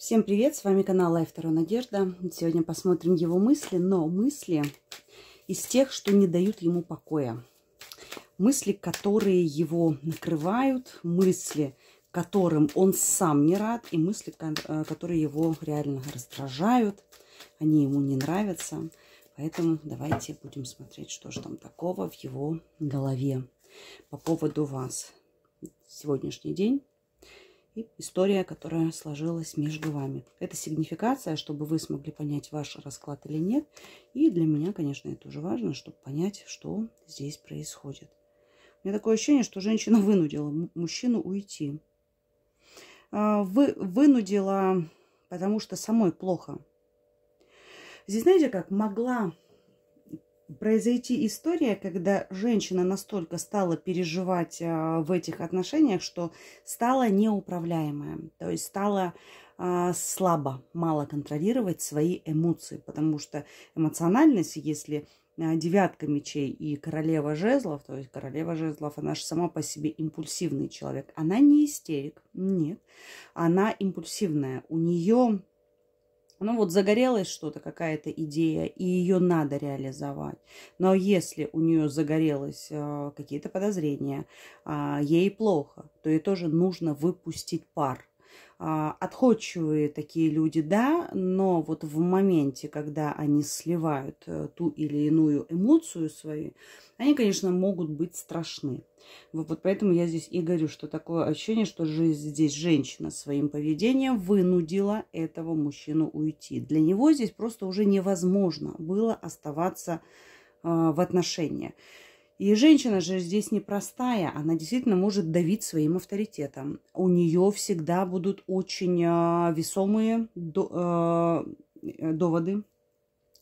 Всем привет, с вами канал Лайф Таро Надежда. Сегодня посмотрим его мысли, но мысли из тех, что не дают ему покоя. Мысли, которые его накрывают, мысли, которым он сам не рад, и мысли, э, которые его реально раздражают, они ему не нравятся. Поэтому давайте будем смотреть, что же там такого в его голове по поводу вас. Сегодняшний день и история, которая сложилась между вами. Это сигнификация, чтобы вы смогли понять ваш расклад или нет. И для меня, конечно, это уже важно, чтобы понять, что здесь происходит. У меня такое ощущение, что женщина вынудила мужчину уйти. А, вы, вынудила, потому что самой плохо. Здесь, знаете, как могла произойти история, когда женщина настолько стала переживать э, в этих отношениях, что стала неуправляемая, то есть стала э, слабо, мало контролировать свои эмоции, потому что эмоциональность, если э, девятка мечей и королева жезлов, то есть королева жезлов, она же сама по себе импульсивный человек. Она не истерик, нет. Она импульсивная. У нее ну вот загорелась что-то, какая-то идея, и ее надо реализовать. Но если у нее загорелось э, какие-то подозрения, э, ей плохо, то ей тоже нужно выпустить пар. А, отходчивые такие люди, да, но вот в моменте, когда они сливают э, ту или иную эмоцию свою, они, конечно, могут быть страшны. Вот поэтому я здесь и говорю, что такое ощущение, что здесь женщина своим поведением вынудила этого мужчину уйти. Для него здесь просто уже невозможно было оставаться а, в отношениях. И женщина же здесь непростая, она действительно может давить своим авторитетом. У нее всегда будут очень а, весомые а, доводы.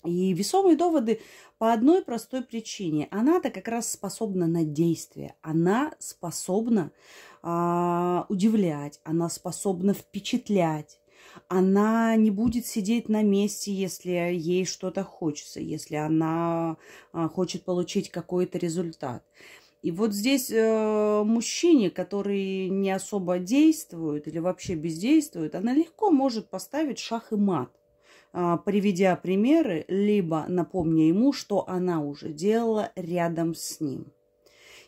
И весомые доводы по одной простой причине. Она-то как раз способна на действие, она способна а, удивлять, она способна впечатлять. Она не будет сидеть на месте, если ей что-то хочется, если она а, хочет получить какой-то результат. И вот здесь э, мужчине, который не особо действует или вообще бездействует, она легко может поставить шах и мат, э, приведя примеры, либо напомня ему, что она уже делала рядом с ним.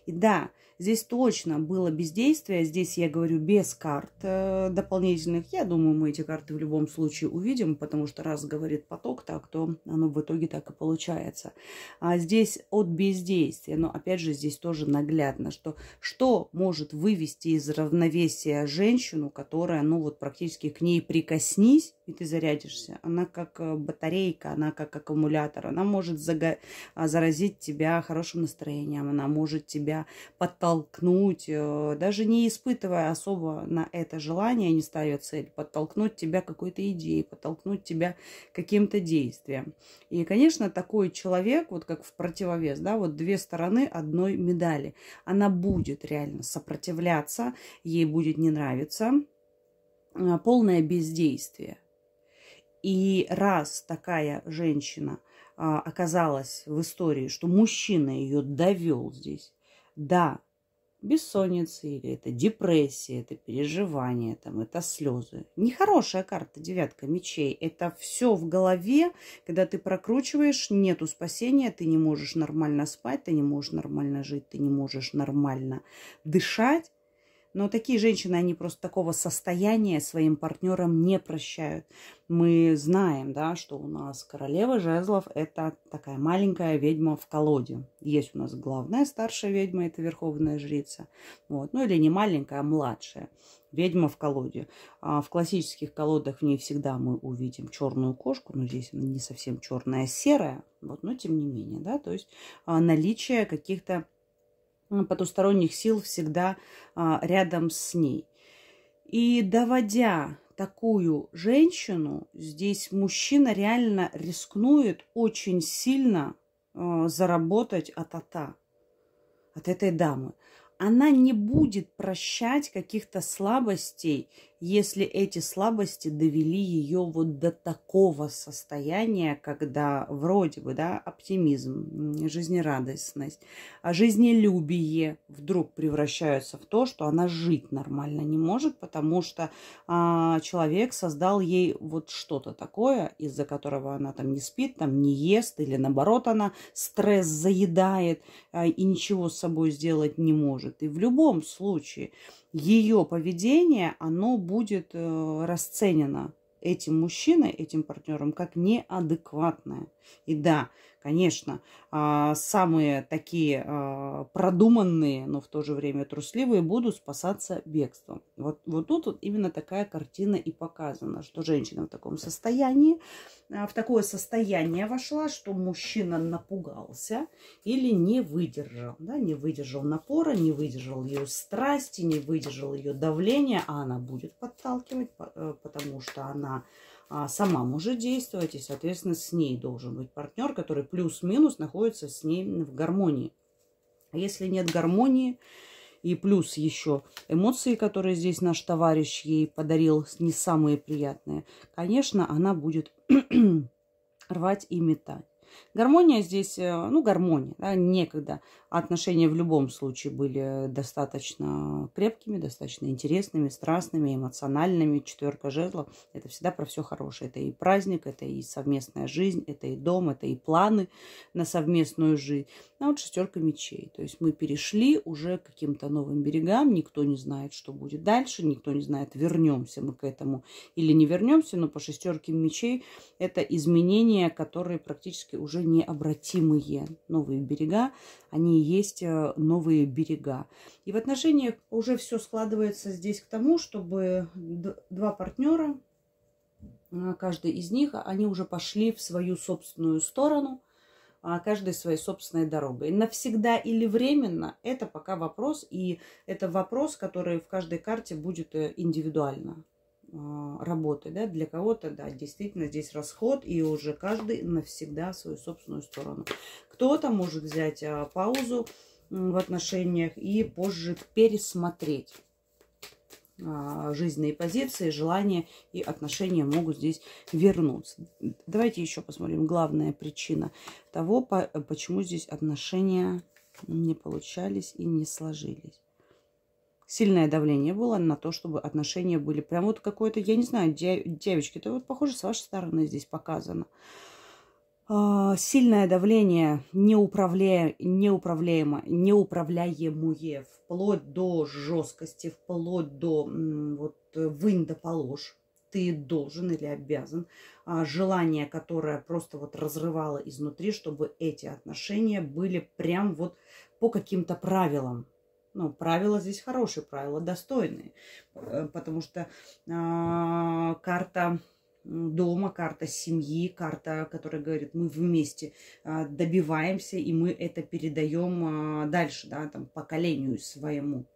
И да, здесь точно было бездействие. Здесь я говорю без карт э, дополнительных. Я думаю, мы эти карты в любом случае увидим, потому что раз говорит поток так, то оно в итоге так и получается. А здесь от бездействия. Но опять же, здесь тоже наглядно, что что может вывести из равновесия женщину, которая, ну вот практически к ней прикоснись, и ты зарядишься. Она как э, батарейка, она как аккумулятор. Она может а, заразить тебя хорошим настроением, она может тебя тебя подтолкнуть, э, даже не испытывая особо на это желание, не ставя цель, подтолкнуть тебя какой-то идеей, подтолкнуть тебя каким-то действием. И, конечно, такой человек, вот как в противовес, да, вот две стороны одной медали, она будет реально сопротивляться, ей будет не нравиться, а, полное бездействие. И раз такая женщина а, – оказалась в истории, что мужчина ее довел здесь, да, бессонница или это депрессия, это переживание, там, это слезы. Нехорошая карта девятка мечей. Это все в голове, когда ты прокручиваешь, нету спасения, ты не можешь нормально спать, ты не можешь нормально жить, ты не можешь нормально дышать. Но такие женщины, они просто такого состояния своим партнерам не прощают. Мы знаем, да, что у нас королева жезлов – это такая маленькая ведьма в колоде. Есть у нас главная старшая ведьма – это верховная жрица. Вот. Ну или не маленькая, а младшая. Ведьма в колоде. А в классических колодах в ней всегда мы увидим черную кошку, но здесь она не совсем черная, а серая. Вот, но тем не менее, да, то есть а, наличие каких-то Э, потусторонних сил всегда а, рядом с ней. И доводя такую женщину, здесь мужчина реально рискнует очень сильно э, заработать от ата, от этой дамы. Она не будет прощать каких-то слабостей если эти слабости довели ее вот до такого состояния, когда вроде бы, да, оптимизм, жизнерадостность, а жизнелюбие вдруг превращаются в то, что она жить нормально не может, потому что а, человек создал ей вот что-то такое, из-за которого она там не спит, там не ест, или наоборот она стресс заедает а, и ничего с собой сделать не может. И в любом случае, ее поведение, оно будет э, расценено этим мужчиной, этим партнером, как неадекватная. И да, конечно, а, самые такие а, продуманные, но в то же время трусливые будут спасаться бегством. Вот, вот тут вот именно такая картина и показана, что женщина в таком состоянии, а, в такое состояние вошла, что мужчина напугался или не выдержал, да, не выдержал напора, не выдержал ее страсти, не выдержал ее давления, а она будет подталкивать, э, потому что она она а, сама может действовать, и, соответственно, с ней должен быть партнер, который плюс-минус находится с ней в гармонии. если нет гармонии, и плюс еще эмоции, которые здесь наш товарищ ей подарил, не самые приятные, конечно, она будет рвать и метать. Гармония здесь, э, ну, гармония, да, некогда. Отношения в любом случае были достаточно крепкими, достаточно интересными, страстными, эмоциональными. Четверка жезлов – это всегда про все хорошее. Это и праздник, это и совместная жизнь, это и дом, это и планы на совместную жизнь. А вот шестерка мечей. То есть мы перешли уже к каким-то новым берегам. Никто не знает, что будет дальше. Никто не знает, вернемся мы к этому или не вернемся. Но по шестерке мечей это изменения, которые практически уже необратимые. Новые берега, они есть э, новые берега. И в отношениях уже все складывается здесь к тому, чтобы два партнера, а, каждый из них, они уже пошли в свою собственную сторону, а, каждой своей собственной дорогой. Навсегда или временно, это пока вопрос, и это вопрос, который в каждой карте будет э, индивидуально. А, работы. Да? Для кого-то, да, действительно здесь расход, и уже каждый навсегда свою собственную сторону. Кто-то может взять а, паузу в отношениях и позже пересмотреть а, жизненные позиции, желания и отношения могут здесь вернуться. Давайте еще посмотрим. Главная причина того, по почему здесь отношения не получались и не сложились сильное давление было на то, чтобы отношения были прям вот какое-то, я не знаю, девочки, это вот похоже с вашей стороны здесь показано. А, сильное давление, неуправля... неуправляемо, неуправляемое, вплоть до жесткости, вплоть до вот, вынь да положь ты должен или обязан, а, желание, которое просто вот разрывало изнутри, чтобы эти отношения были прям вот по каким-то правилам. Ну, правила здесь хорошие, правила достойные, э, потому что э, карта дома, карта семьи, карта, которая говорит, мы вместе а, добиваемся, и мы это передаем а, дальше, да, там, поколению своему.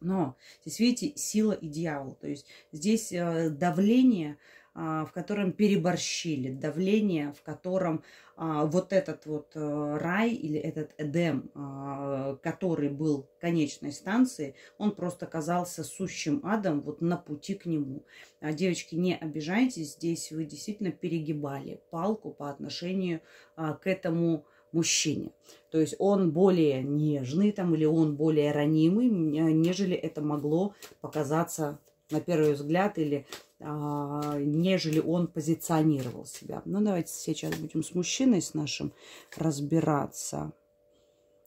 Но здесь, видите, сила и дьявол. То есть здесь э, давление – а, в котором переборщили, давление, в котором а, вот этот вот э, рай или этот Эдем, а, который был конечной станцией он просто казался сущим адом вот на пути к нему. Девочки, не обижайтесь, здесь вы действительно перегибали палку по отношению к этому мужчине. То есть он более нежный там или он более ранимый, нежели это могло показаться на первый взгляд, или а, нежели он позиционировал себя. Ну, давайте сейчас будем с мужчиной с нашим разбираться.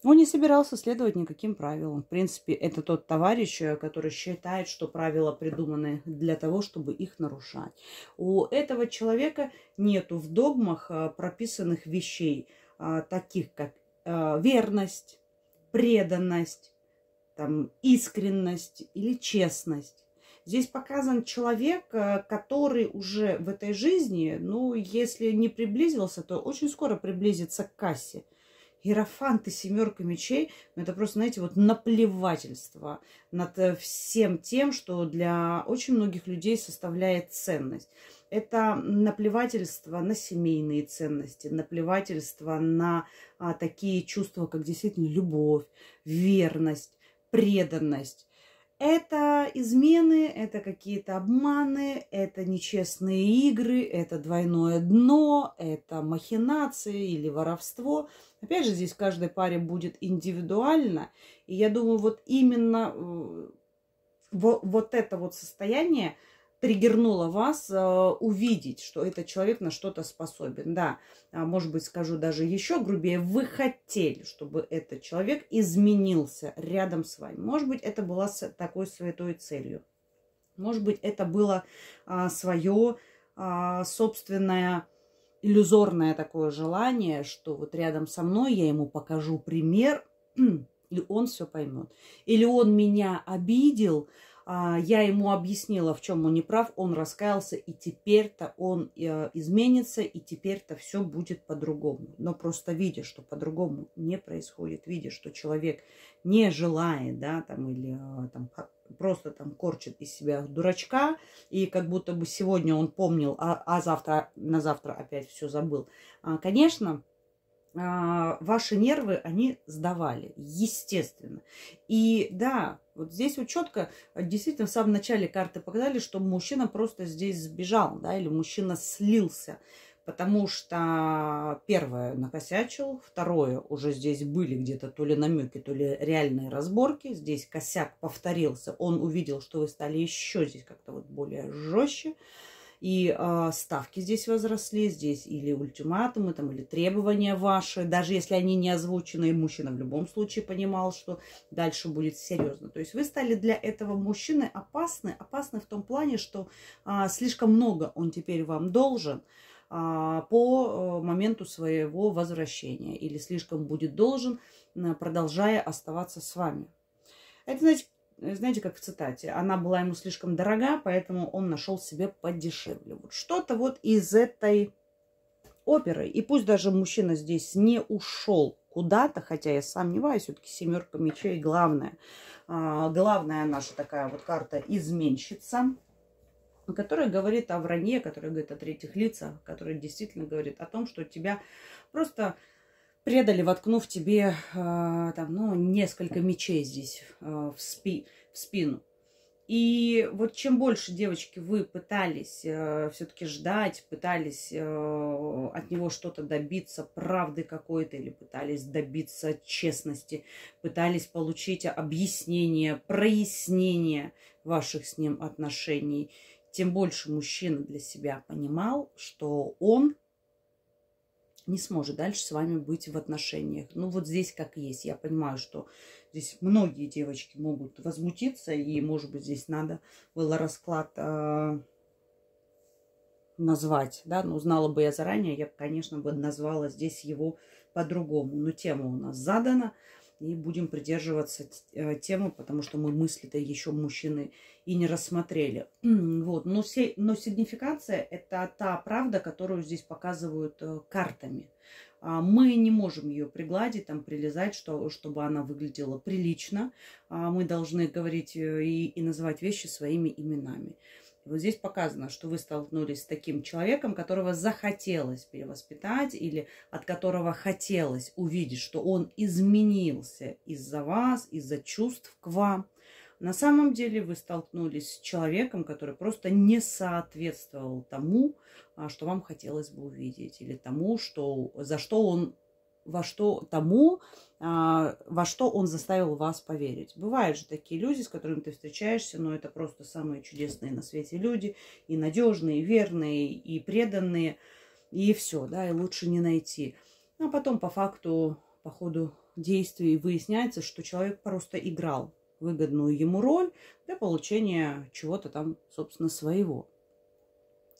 Он не собирался следовать никаким правилам. В принципе, это тот товарищ, э, который считает, что правила придуманы для того, чтобы их нарушать. У этого человека нету в догмах э, прописанных вещей, а, таких как э, верность, преданность, там, искренность или честность. Здесь показан человек, э, который уже в этой жизни, ну, если не приблизился, то очень скоро приблизится к кассе. Иерофанты, семерка мечей, ну, это просто, знаете, вот наплевательство над э, всем тем, что для очень многих людей составляет ценность. Это наплевательство на семейные ценности, наплевательство на а, такие чувства, как действительно любовь, верность, преданность это измены, это какие-то обманы, это нечестные игры, это двойное дно, это махинации или воровство. Опять же, здесь каждой паре будет индивидуально. И я думаю, вот именно э, вот это вот состояние – триггернуло вас э, увидеть, что этот человек на что-то способен. Да, а, может быть, скажу даже еще грубее, вы хотели, чтобы этот человек изменился рядом с вами. Может быть, это была такой святой целью. Может быть, это было а, свое а, собственное иллюзорное такое желание, что вот рядом со мной я ему покажу пример, и он все поймет. Или он меня обидел, а, я ему объяснила, в чем он не прав, он раскаялся, и теперь-то он э, изменится, и теперь-то все будет по-другому. Но просто видя, что по-другому не происходит, видя, что человек не желает, да, там, или э, там, просто там корчит из себя дурачка, и как будто бы сегодня он помнил, а, а завтра, на завтра опять все забыл. А, конечно, а, ваши нервы, они сдавали, естественно. И да, вот здесь вот четко, действительно, в самом начале карты показали, что мужчина просто здесь сбежал, да, или мужчина слился. Потому что первое накосячил, второе уже здесь были где-то то ли намеки, то ли реальные разборки. Здесь косяк повторился, он увидел, что вы стали еще здесь как-то вот более жестче. И э, ставки здесь возросли, здесь или ультиматумы, там, или требования ваши. Даже если они не озвучены, мужчина в любом случае понимал, что дальше будет серьезно. То есть вы стали для этого мужчины опасны. Опасны в том плане, что э, слишком много он теперь вам должен а, по э, моменту своего возвращения или слишком будет должен, продолжая оставаться с вами. Это, знаете, Э, знаете, как в цитате, она была ему слишком дорога, поэтому он нашел себе подешевле. Вот что-то вот из этой оперы. И пусть даже мужчина здесь не ушел куда-то, хотя я сомневаюсь, все-таки семерка мечей главная. А, главная наша такая вот карта изменщица, которая говорит о вранье, которая говорит о третьих лицах, которая действительно говорит о том, что тебя просто предали, воткнув тебе э, там, ну, несколько мечей здесь э, в, спи, в спину. И вот чем больше, девочки, вы пытались э, все-таки ждать, пытались э, от него что-то добиться, правды какой-то, или пытались добиться честности, пытались получить объяснение, прояснение ваших с ним отношений, тем больше мужчина для себя понимал, что он не сможет дальше с вами быть в отношениях. Ну, вот здесь как есть. Я понимаю, что здесь многие девочки могут возмутиться, и, может быть, здесь надо было расклад э, назвать, да. Но ну, знала бы я заранее, я, конечно, бы назвала здесь его по-другому. Но тема у нас задана. И будем придерживаться э, темы, потому что мы мысли-то еще мужчины и не рассмотрели. Вот. Но, се, но сигнификация – это та правда, которую здесь показывают э, картами. А, мы не можем ее пригладить, там, прилезать, что, чтобы она выглядела прилично. А, мы должны говорить э, и, и называть вещи своими именами вот здесь показано, что вы столкнулись с таким человеком, которого захотелось перевоспитать или от которого хотелось увидеть, что он изменился из-за вас, из-за чувств к вам. На самом деле вы столкнулись с человеком, который просто не соответствовал тому, а, что вам хотелось бы увидеть, или тому, что, за что он во что тому, а, во что он заставил вас поверить. Бывают же такие люди, с которыми ты встречаешься, но это просто самые чудесные на свете люди, и надежные, и верные, и преданные, и все, да, и лучше не найти. А потом по факту, по ходу действий выясняется, что человек просто играл выгодную ему роль для получения чего-то там, собственно, своего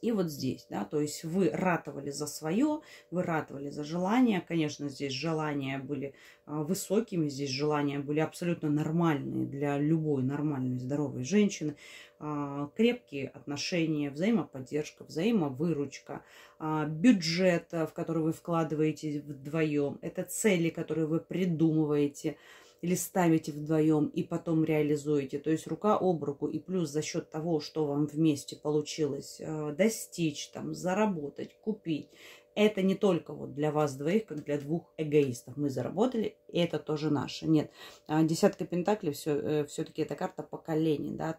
и вот здесь, да, то есть вы ратовали за свое, вы ратовали за желания, конечно, здесь желания были а, высокими, здесь желания были абсолютно нормальные для любой нормальной здоровой женщины, а, крепкие отношения, взаимоподдержка, взаимовыручка, а, бюджет, э, в который вы вкладываете вдвоем, это цели, которые вы придумываете – или ставите вдвоем и потом реализуете, то есть рука об руку, и плюс за счет того, что вам вместе получилось э, достичь, там, заработать, купить, это не только вот для вас двоих, как для двух эгоистов. Мы заработали, и это тоже наше. Нет, а, десятка пентаклей все, э, все-таки это карта поколений, да.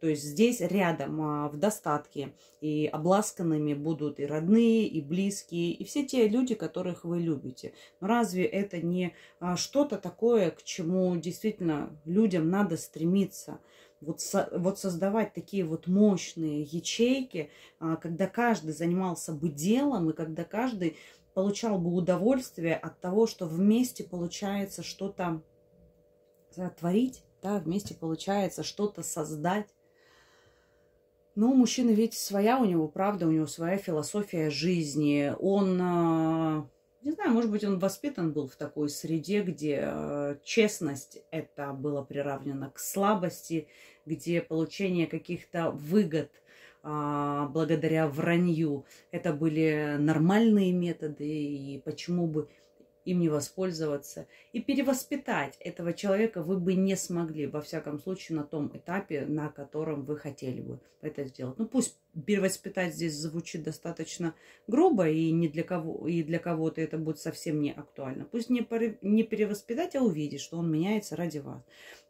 То есть здесь рядом а, в достатке и обласканными будут и родные, и близкие, и все те люди, которых вы любите. Но разве это не а, что-то такое, к чему действительно людям надо стремиться? вот, со, вот создавать такие вот мощные ячейки, а, когда каждый занимался бы делом, и когда каждый получал бы удовольствие от того, что вместе получается что-то творить, да, вместе получается что-то создать. Но мужчина ведь своя у него, правда, у него своя философия жизни. Он а, не знаю, может быть, он воспитан был в такой среде, где э, честность это было приравнено к слабости, где получение каких-то выгод а, благодаря вранью это были нормальные методы, и почему бы им не воспользоваться. И перевоспитать этого человека вы бы не смогли, во всяком случае, на том этапе, на котором вы хотели бы это сделать. Ну, пусть перевоспитать здесь звучит достаточно грубо, и, не для кого, и для кого-то это будет совсем не актуально. Пусть не, не перевоспитать, а увидеть, что он меняется ради вас.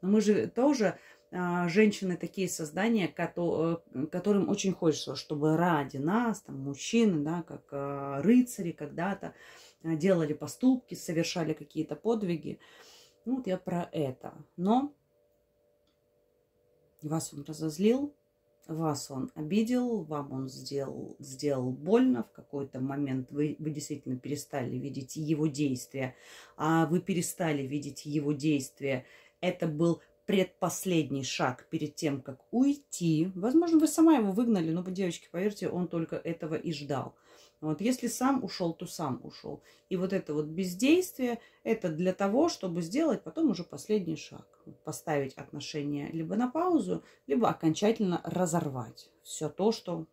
Но мы же тоже а, женщины такие создания, э, которым очень хочется, чтобы ради нас, там, мужчины, да, как э, рыцари когда-то, Э, делали поступки, совершали какие-то подвиги. Ну, вот я про это. Но вас он разозлил, вас он обидел, вам он сделал, сделал больно. В какой-то момент вы, вы действительно перестали видеть его действия. А вы перестали видеть его действия. Это был предпоследний шаг перед тем, как уйти. Возможно, вы сама его выгнали, но, девочки, поверьте, он только этого и ждал. Вот если сам ушел, то сам ушел. И вот это вот бездействие, это для того, чтобы сделать потом уже последний шаг. Поставить отношения либо на паузу, либо окончательно разорвать все то, что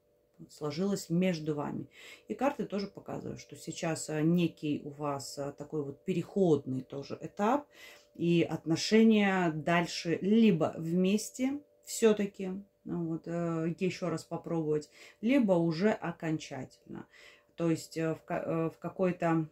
сложилось между вами. И карты тоже показывают, что сейчас э, некий у вас э, такой вот переходный тоже этап, и отношения дальше либо вместе все-таки а, вот, э, еще раз попробовать, либо уже окончательно. То есть э, в, э, в какой-то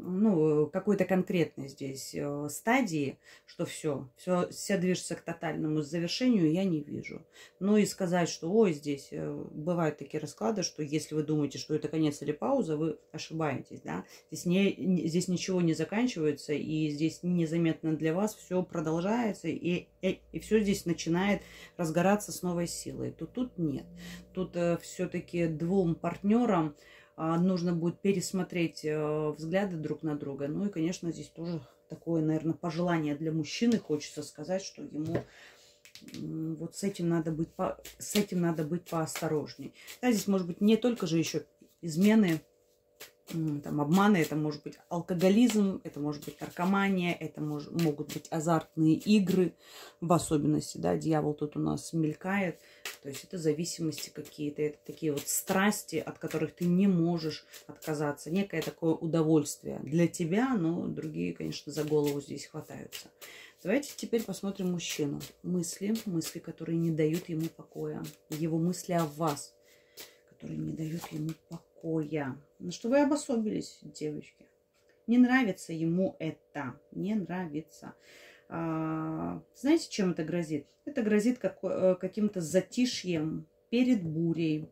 ну, э, какой-то конкретной здесь э, стадии, что все, все, все движется к тотальному завершению, я не вижу. Ну и сказать, что, ой, здесь э, бывают такие расклады, что если вы думаете, что это конец или пауза, вы ошибаетесь, да. Здесь, не, здесь ничего не заканчивается, и здесь незаметно для вас все продолжается, и, и, и все здесь начинает разгораться с новой силой. То тут нет. Тут все-таки двум партнерам а, нужно будет пересмотреть э, взгляды друг на друга. Ну и, конечно, здесь тоже такое, наверное, пожелание для мужчины. Хочется сказать, что ему вот с этим надо быть, по, с этим надо быть поосторожней. Да, здесь, может быть, не только же еще измены там, обманы, это может быть алкоголизм, это может быть наркомания, это мож, могут быть азартные игры, в особенности, да, дьявол тут у нас мелькает, то есть это зависимости какие-то, это такие вот страсти, от которых ты не можешь отказаться, некое такое удовольствие для тебя, но другие, конечно, за голову здесь хватаются. Давайте теперь посмотрим мужчину. Мысли, мысли, которые не дают ему покоя, его мысли о вас, которые не дают ему покоя такое. Ну что вы обособились, девочки. Не нравится ему это. Не нравится. А, знаете, чем это грозит? Это грозит как, э, каким-то затишьем перед бурей.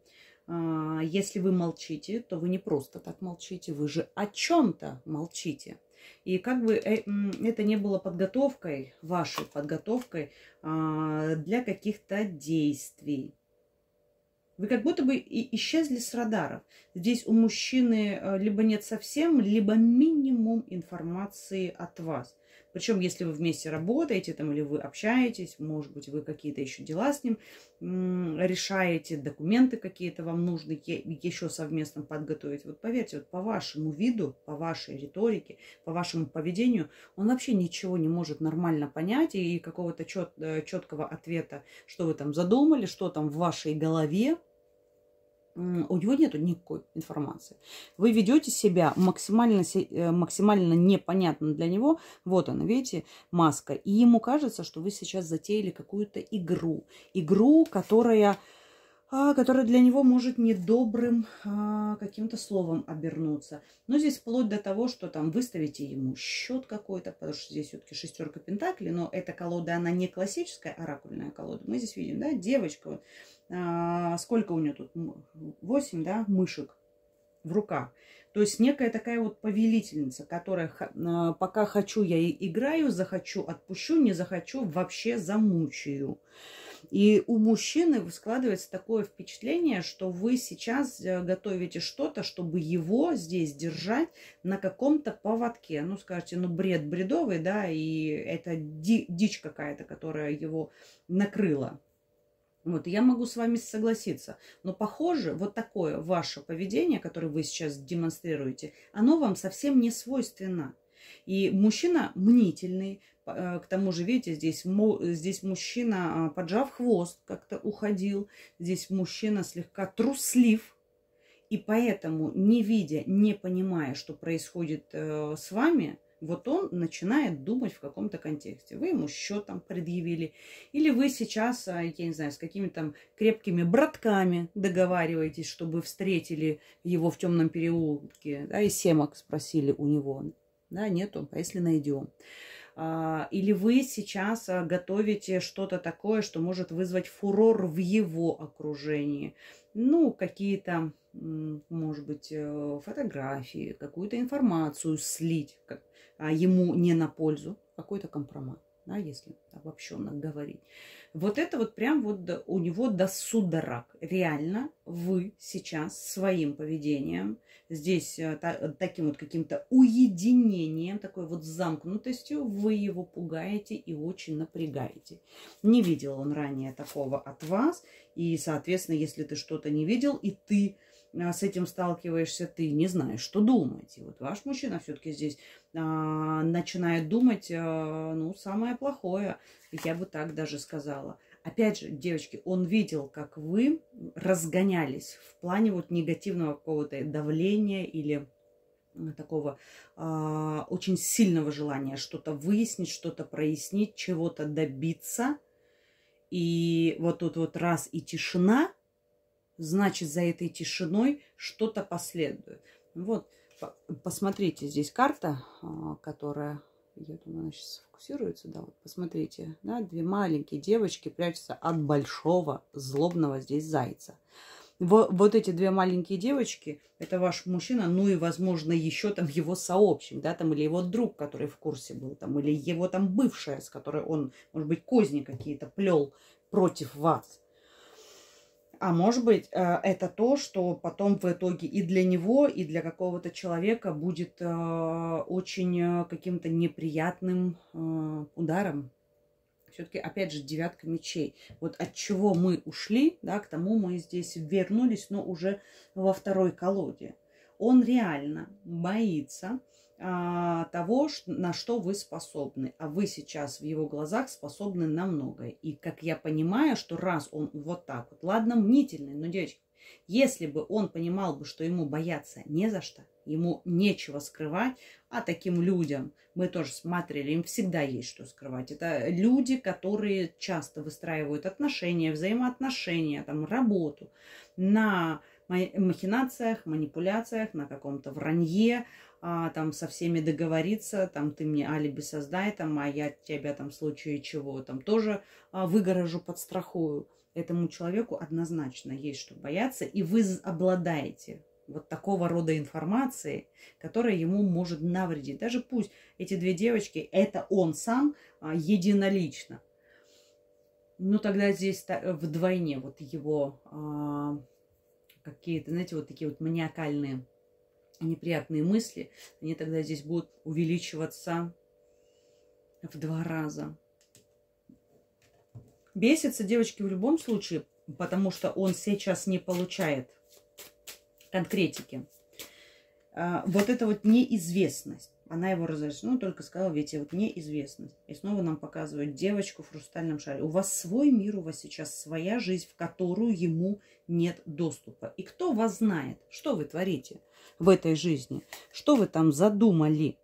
А, если вы молчите, то вы не просто так молчите, вы же о чем-то молчите. И как бы э, это не было подготовкой, вашей подготовкой а, для каких-то действий. Вы как будто бы и исчезли с радаров. Здесь у мужчины э, либо нет совсем, либо минимум информации от вас. Причем, если вы вместе работаете там, или вы общаетесь, может быть, вы какие-то еще дела с ним решаете, документы какие-то вам нужны еще совместно подготовить. Вот поверьте, вот по вашему виду, по вашей риторике, по вашему поведению, он вообще ничего не может нормально понять и какого-то чет, э, четкого ответа, что вы там задумали, что там в вашей голове, у него нет никакой информации. Вы ведете себя максимально, э, максимально непонятно для него. Вот она, видите, маска. И ему кажется, что вы сейчас затеяли какую-то игру. Игру, которая, а, которая для него может недобрым а, каким-то словом обернуться. Но здесь вплоть до того, что там выставите ему счет какой-то, потому что здесь все-таки шестерка пентаклей, но эта колода, она не классическая оракульная колода. Мы здесь видим, да, девочка, вот а, сколько у нее тут? 8, да, мышек в руках. То есть некая такая вот повелительница, которая а, пока хочу я и играю, захочу отпущу, не захочу вообще замучаю. И у мужчины складывается такое впечатление, что вы сейчас э, готовите что-то, чтобы его здесь держать на каком-то поводке. Ну, скажете, ну, бред бредовый, да, и это дичь какая-то, которая его накрыла. Вот, я могу с вами согласиться, но похоже, вот такое ваше поведение, которое вы сейчас демонстрируете, оно вам совсем не свойственно. И мужчина мнительный, э, к тому же, видите, здесь, здесь мужчина, а, поджав хвост, как-то уходил, здесь мужчина слегка труслив, и поэтому, не видя, не понимая, что происходит э, с вами, вот он начинает думать в каком-то контексте. Вы ему счет там предъявили. Или вы сейчас, а, я не знаю, с какими-то там крепкими братками договариваетесь, чтобы встретили его в темном переулке. Да, и семок спросили у него. Да, нет, он, а если найдем. А, или вы сейчас а, готовите что-то такое, что может вызвать фурор в его окружении. Ну, какие-то, может быть, э, фотографии, какую-то информацию слить а, ему не на пользу, какой-то компромат, да, если обобщенно говорить. Вот это вот прям вот у него до судорог. Реально вы сейчас своим поведением, здесь э, э, таким вот каким-то уединением, такой вот замкнутостью, вы его пугаете и очень напрягаете. Не видел он ранее такого от вас. И, соответственно, если ты что-то не видел, и ты э, с этим сталкиваешься, ты не знаешь, что думать. И вот ваш мужчина все-таки здесь а, начинает думать, а, ну, самое плохое, я бы так даже сказала. Опять же, девочки, он видел, как вы разгонялись в плане вот негативного какого-то давления или такого э, очень сильного желания что-то выяснить, что-то прояснить, чего-то добиться. И вот тут вот раз и тишина, значит, за этой тишиной что-то последует. Вот Посмотрите, здесь карта, а, которая, я думаю, она сейчас сфокусируется, да, вот посмотрите, да, две маленькие девочки прячутся от большого злобного здесь зайца. Вот, вот эти две маленькие девочки, это ваш мужчина, ну и, возможно, еще там его сообщник, да, там, или его друг, который в курсе был, там, или его там бывшая, с которой он, может быть, козни какие-то плел против вас. А может быть, э, это то, что потом в итоге и для него, и для какого-то человека будет э, очень э, каким-то неприятным ударом. Все-таки, опять же, девятка мечей. Вот от чего мы ушли, да, к тому мы здесь вернулись, но уже во второй колоде. Он реально боится, а, того, на что вы способны. А вы сейчас в его глазах способны на многое. И как я понимаю, что раз он вот так вот, ладно, мнительный, но, девочки, если бы он понимал бы, что ему бояться не за что, ему нечего скрывать, а таким людям, мы тоже смотрели, им всегда есть что скрывать. Это люди, которые часто выстраивают отношения, взаимоотношения, там, работу на махинациях, манипуляциях, на каком-то вранье, а, там со всеми договориться, там ты мне алиби создай, там, а я тебя там в случае чего там тоже а, выгорожу, подстрахую. Этому человеку однозначно есть что бояться, и вы обладаете вот такого рода информации, которая ему может навредить. Даже пусть эти две девочки, это он сам а, единолично. Ну, тогда здесь э, вдвойне вот его а, какие-то, знаете, вот такие вот маниакальные неприятные мысли, они тогда здесь будут увеличиваться в два раза. Бесится девочки в любом случае, потому что он сейчас не получает конкретики. А, вот это вот неизвестность она его разрешила. Ну, только сказала, видите, вот неизвестность. И снова нам показывают девочку в хрустальном шаре. У вас свой мир, у вас сейчас своя жизнь, в которую ему нет доступа. И кто вас знает, что вы творите в этой жизни, что вы там задумали.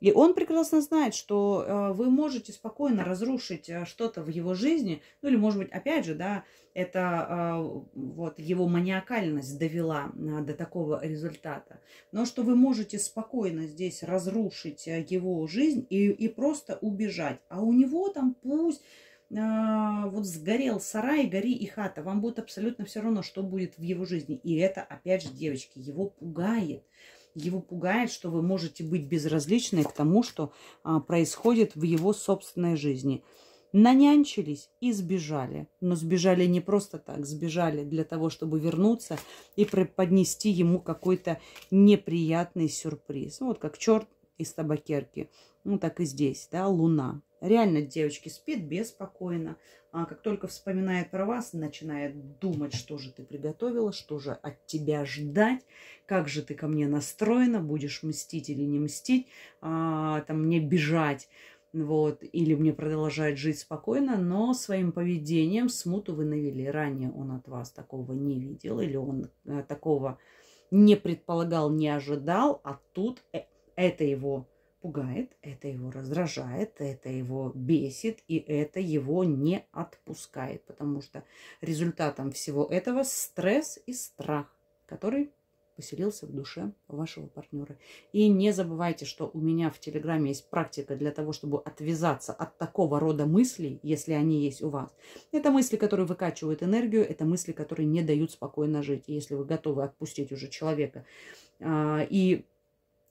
И он прекрасно знает, что э, вы можете спокойно разрушить э, что-то в его жизни, ну или, может быть, опять же, да, это э, вот его маниакальность довела до такого результата, но что вы можете спокойно здесь разрушить его жизнь и, и просто убежать, а у него там пусть вот сгорел сарай, гори и хата. Вам будет абсолютно все равно, что будет в его жизни. И это, опять же, девочки, его пугает. Его пугает, что вы можете быть безразличны к тому, что а, происходит в его собственной жизни. Нанянчились и сбежали. Но сбежали не просто так, сбежали для того, чтобы вернуться и преподнести ему какой-то неприятный сюрприз. Ну, вот как черт из табакерки. Ну, так и здесь, да, луна. Реально девочки спит беспокойно. А как только вспоминает про вас, начинает думать, что же ты приготовила, что же от тебя ждать, как же ты ко мне настроена, будешь мстить или не мстить, а, там мне бежать вот, или мне продолжать жить спокойно, но своим поведением смуту вы навели. Ранее он от вас такого не видел, или он э, такого не предполагал, не ожидал, а тут э, это его пугает, это его раздражает, это его бесит, и это его не отпускает, потому что результатом всего этого стресс и страх, который поселился в душе вашего партнера. И не забывайте, что у меня в Телеграме есть практика для того, чтобы отвязаться от такого рода мыслей, если они есть у вас. Это мысли, которые выкачивают энергию, это мысли, которые не дают спокойно жить. И если вы готовы отпустить уже человека э, и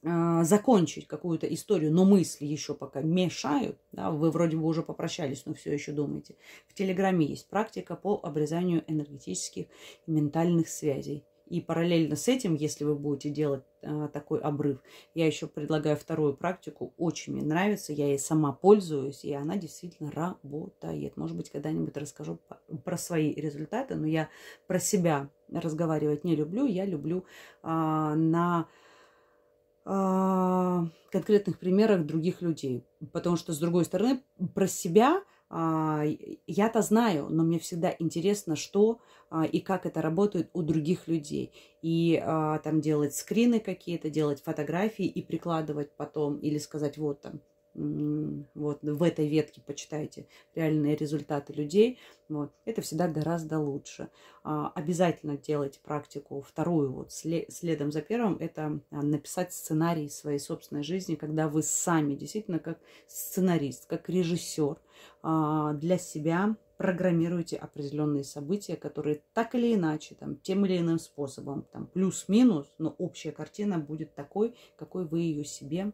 а, закончить какую-то историю, но мысли еще пока мешают, да, вы вроде бы уже попрощались, но все еще думаете. В Телеграме есть практика по обрезанию энергетических и ментальных связей. И параллельно с этим, если вы будете делать а, такой обрыв, я еще предлагаю вторую практику. Очень мне нравится, я ей сама пользуюсь, и она действительно работает. Может быть, когда-нибудь расскажу про свои результаты, но я про себя разговаривать не люблю. Я люблю а, на а, конкретных примерах других людей. Потому что, с другой стороны, про себя а, я-то знаю, но мне всегда интересно, что а, и как это работает у других людей. И там делать скрины какие-то, делать фотографии и прикладывать потом, или сказать, вот там, вот в этой ветке почитайте реальные результаты людей, вот, это всегда гораздо лучше. А, обязательно делайте практику вторую, вот следом за первым, это а, написать сценарий своей собственной жизни, когда вы сами действительно как сценарист, как режиссер а, для себя программируете определенные события, которые так или иначе, там, тем или иным способом, там, плюс-минус, но общая картина будет такой, какой вы ее себе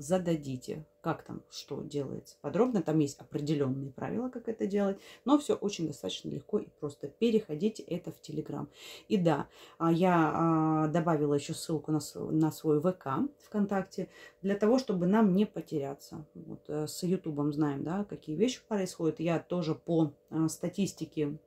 зададите, как там, что делается подробно. Там есть определенные правила, как это делать, но все очень достаточно легко и просто. Переходите это в Телеграм. И да, а, я а, добавила еще ссылку на, свой ВК ВКонтакте для того, чтобы нам не потеряться. Вот э, с Ютубом знаем, да, какие вещи происходят. Я тоже по э, статистике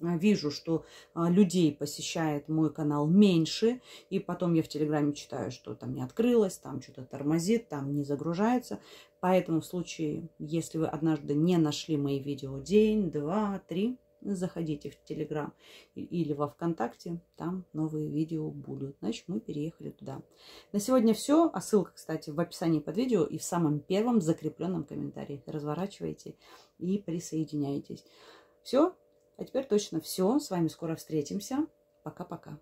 а, вижу, что а, людей посещает мой канал меньше, и потом я в Телеграме читаю, что там не открылось, там что-то тормозит, там не загружается. Поэтому в случае, если вы однажды не нашли мои видео день, два, три, заходите в Телеграм или во Вконтакте, там новые видео будут. Значит, мы переехали туда. На сегодня все. А ссылка, кстати, в описании под видео и в самом первом закрепленном комментарии. Разворачивайте и присоединяйтесь. Все, а теперь точно все. С вами скоро встретимся. Пока-пока.